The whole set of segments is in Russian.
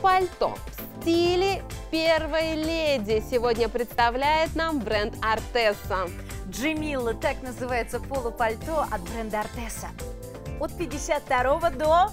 пальто в стиле первой леди сегодня представляет нам бренд Артеса. Джимилла, так называется полупальто от бренда Артеса от 52 до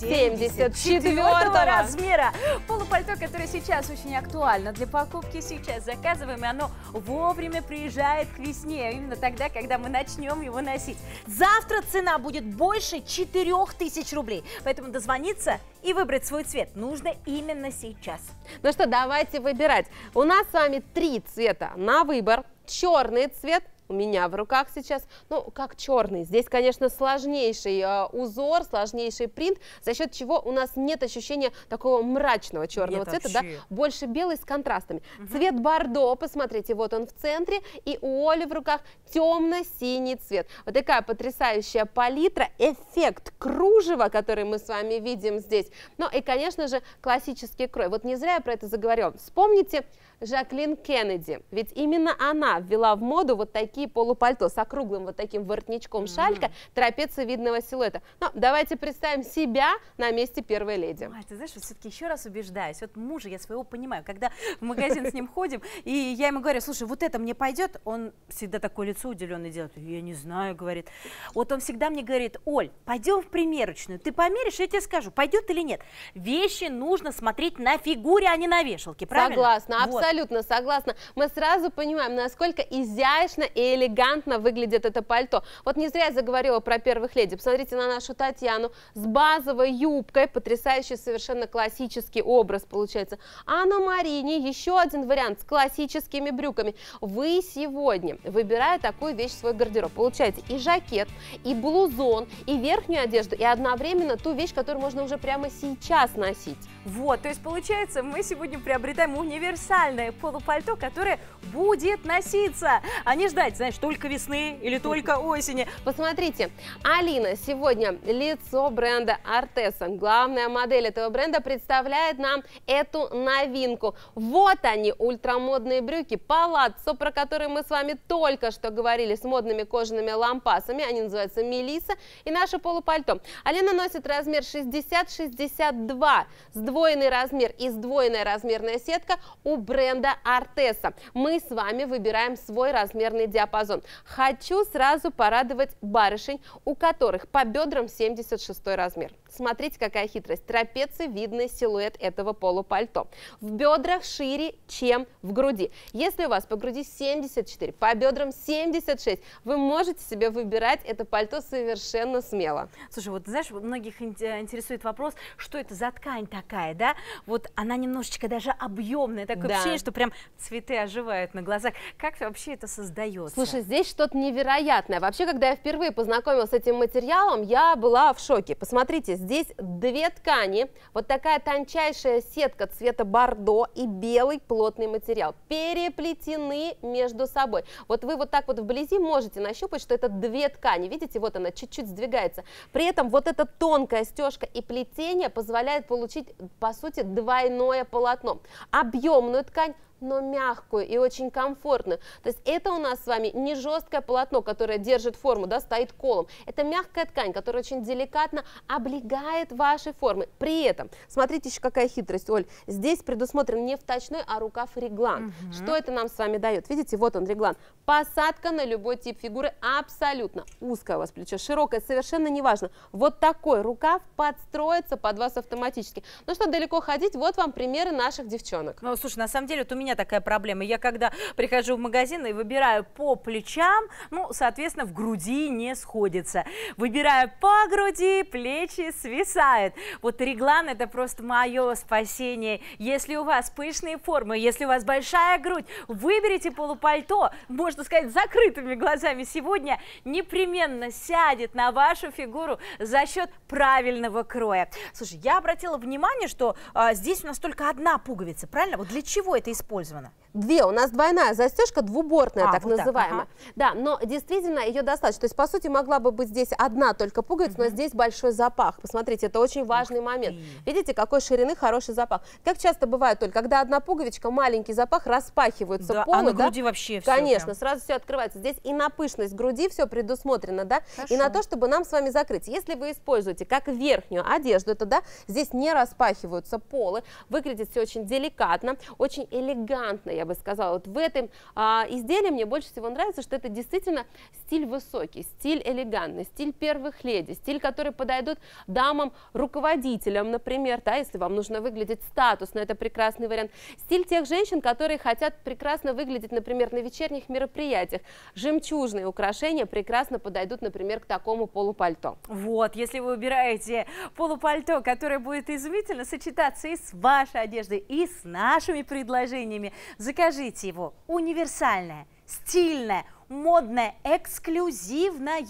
74 размера. Полупальто, которое сейчас очень актуально для покупки, сейчас заказываем, и оно вовремя приезжает к весне, а именно тогда, когда мы начнем его носить. Завтра цена будет больше 4000 рублей, поэтому дозвониться и выбрать свой цвет нужно именно сейчас. Ну что, давайте выбирать. У нас с вами три цвета на выбор. Черный цвет – у меня в руках сейчас, ну, как черный. Здесь, конечно, сложнейший э, узор, сложнейший принт, за счет чего у нас нет ощущения такого мрачного черного нет цвета, вообще. да, больше белый с контрастами. Угу. Цвет бордо, посмотрите, вот он в центре, и у Оли в руках темно-синий цвет. Вот такая потрясающая палитра, эффект кружева, который мы с вами видим здесь. Ну и, конечно же, классический крой. Вот не зря я про это заговорил. Вспомните Жаклин Кеннеди, ведь именно она ввела в моду вот такие такие полупальто с округлым вот таким воротничком mm -hmm. шалька трапециевидного силуэта. Но давайте представим себя на месте первой леди. Ой, ты знаешь, вот все-таки еще раз убеждаюсь. Вот мужа я своего понимаю, когда в магазин с ним ходим, и я ему говорю, слушай, вот это мне пойдет, он всегда такое лицо уделенное делает. Я не знаю, говорит. Вот он всегда мне говорит, Оль, пойдем в примерочную, ты померишь, я тебе скажу, пойдет или нет. Вещи нужно смотреть на фигуре, а не на вешалке, правильно? Согласна, абсолютно вот. согласна. Мы сразу понимаем, насколько изящно и элегантно выглядит это пальто. Вот не зря я заговорила про первых леди. Посмотрите на нашу Татьяну с базовой юбкой, потрясающий совершенно классический образ получается. А на Марине еще один вариант с классическими брюками. Вы сегодня, выбирая такую вещь в свой гардероб, получаете и жакет, и блузон, и верхнюю одежду, и одновременно ту вещь, которую можно уже прямо сейчас носить. Вот, то есть получается, мы сегодня приобретаем универсальное полупальто, которое будет носиться, а не ждать понять, знаешь, только весны или только осени. Посмотрите, Алина сегодня лицо бренда Артеса, главная модель этого бренда, представляет нам эту новинку. Вот они, ультрамодные брюки, палаццо, про которые мы с вами только что говорили, с модными кожаными лампасами, они называются Мелиса, и наше полупальто. Алина носит размер 60-62, сдвоенный размер и сдвоенная размерная сетка у бренда Артеса. Мы с вами выбираем свой размерный диапазон диапазон. Хочу сразу порадовать барышень, у которых по бедрам 76 размер. Смотрите, какая хитрость. Трапеции видны силуэт этого полупальто. В бедрах шире, чем в груди. Если у вас по груди 74, по бедрам 76, вы можете себе выбирать это пальто совершенно смело. Слушай, вот знаешь, многих э, интересует вопрос, что это за ткань такая, да? Вот она немножечко даже объемная, такое да. ощущение, что прям цветы оживают на глазах. Как вообще это создается? Слушай, здесь что-то невероятное. Вообще, когда я впервые познакомилась с этим материалом, я была в шоке. Посмотрите, здесь две ткани, вот такая тончайшая сетка цвета бордо и белый плотный материал, переплетены между собой. Вот вы вот так вот вблизи можете нащупать, что это две ткани. Видите, вот она чуть-чуть сдвигается. При этом вот эта тонкая стежка и плетение позволяет получить, по сути, двойное полотно. Объемную ткань но мягкую и очень комфортную. То есть это у нас с вами не жесткое полотно, которое держит форму, да, стоит колом. Это мягкая ткань, которая очень деликатно облегает ваши формы. При этом, смотрите еще какая хитрость, Оль, здесь предусмотрен не вточной, а рукав реглан. Угу. Что это нам с вами дает? Видите, вот он реглан. Посадка на любой тип фигуры абсолютно. Узкое у вас плечо, широкое, совершенно неважно. Вот такой рукав подстроится под вас автоматически. Ну что, далеко ходить, вот вам примеры наших девчонок. Ну, слушай, на самом деле, вот у меня меня такая проблема. Я когда прихожу в магазин и выбираю по плечам, ну, соответственно, в груди не сходится. Выбираю по груди, плечи свисают. Вот реглан – это просто мое спасение. Если у вас пышные формы, если у вас большая грудь, выберите полупальто, можно сказать, закрытыми глазами сегодня, непременно сядет на вашу фигуру за счет правильного кроя. Слушай, я обратила внимание, что а, здесь у нас только одна пуговица, правильно? Вот для чего это используется? использована. Две, у нас двойная застежка, двубортная, а, так вот называемая. Так, ага. Да, но действительно ее достаточно. То есть, по сути, могла бы быть здесь одна только пуговица, но здесь большой запах. Посмотрите, это очень важный момент. Видите, какой ширины хороший запах. Как часто бывает, только когда одна пуговичка, маленький запах, распахиваются да, а полы. А на да? груди вообще все. Конечно, прям. сразу все открывается. Здесь и на пышность груди все предусмотрено, да, Хорошо. и на то, чтобы нам с вами закрыть. Если вы используете как верхнюю одежду, это, да, здесь не распахиваются полы, выглядит все очень деликатно, очень элегантно элегантно, я бы сказала. Вот в этом а, изделии мне больше всего нравится, что это действительно стиль высокий, стиль элегантный, стиль первых леди, стиль, который подойдет дамам, руководителям, например, да, если вам нужно выглядеть статусно, это прекрасный вариант. Стиль тех женщин, которые хотят прекрасно выглядеть, например, на вечерних мероприятиях. Жемчужные украшения прекрасно подойдут, например, к такому полупальто. Вот, если вы выбираете полупальто, которое будет изумительно сочетаться и с вашей одеждой, и с нашими предложениями, премиями. Закажите его. Универсальное, стильное, модное, эксклюзивное.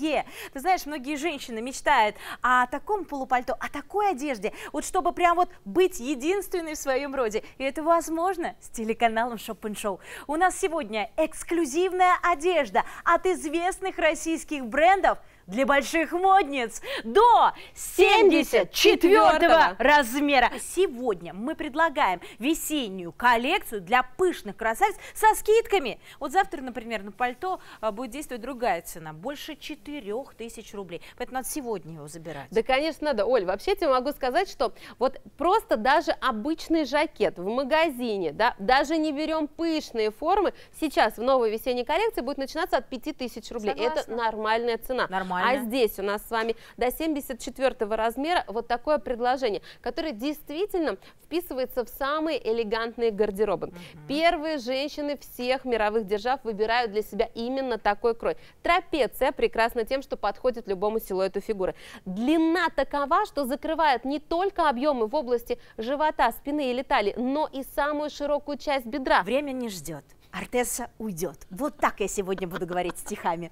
Ты знаешь, многие женщины мечтают о таком полупальто, о такой одежде, вот чтобы прям вот быть единственной в своем роде. И это возможно с телеканалом Shop Show. У нас сегодня эксклюзивная одежда от известных российских брендов – для больших модниц до 74 размера. Сегодня мы предлагаем весеннюю коллекцию для пышных красавиц со скидками. Вот завтра, например, на пальто а, будет действовать другая цена, больше 4000 рублей. Поэтому надо сегодня его забирать. Да, конечно, надо. Оль, вообще тебе могу сказать, что вот просто даже обычный жакет в магазине, да, даже не берем пышные формы, сейчас в новой весенней коллекции будет начинаться от 5000 рублей. Согласна. Это нормальная цена. Нормально нормально. А здесь у нас с вами до 74 размера вот такое предложение, которое действительно вписывается в самые элегантные гардеробы. Угу. Первые женщины всех мировых держав выбирают для себя именно такой крой. Трапеция прекрасна тем, что подходит любому силуэту фигуры. Длина такова, что закрывает не только объемы в области живота, спины или талии, но и самую широкую часть бедра. Время не ждет. Артеса уйдет. Вот так я сегодня буду говорить стихами.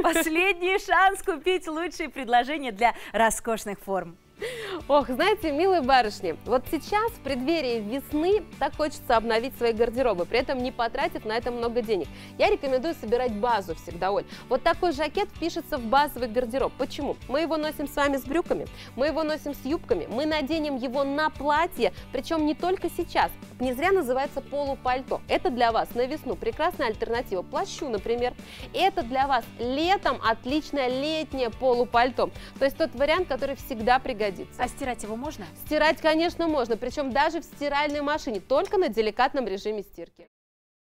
Последний шанс купить лучшие предложения для роскошных форм. Ох, знаете, милые барышни, вот сейчас, в преддверии весны, так хочется обновить свои гардеробы, при этом не потратив на это много денег. Я рекомендую собирать базу всегда, Оль. Вот такой жакет впишется в базовый гардероб. Почему? Мы его носим с вами с брюками, мы его носим с юбками, мы наденем его на платье, причем не только сейчас. Не зря называется полупальто. Это для вас на весну прекрасная альтернатива плащу, например. Это для вас летом отличное летнее полупальто. То есть тот вариант, который всегда пригодится стирать его можно? Стирать, конечно, можно, причем даже в стиральной машине, только на деликатном режиме стирки.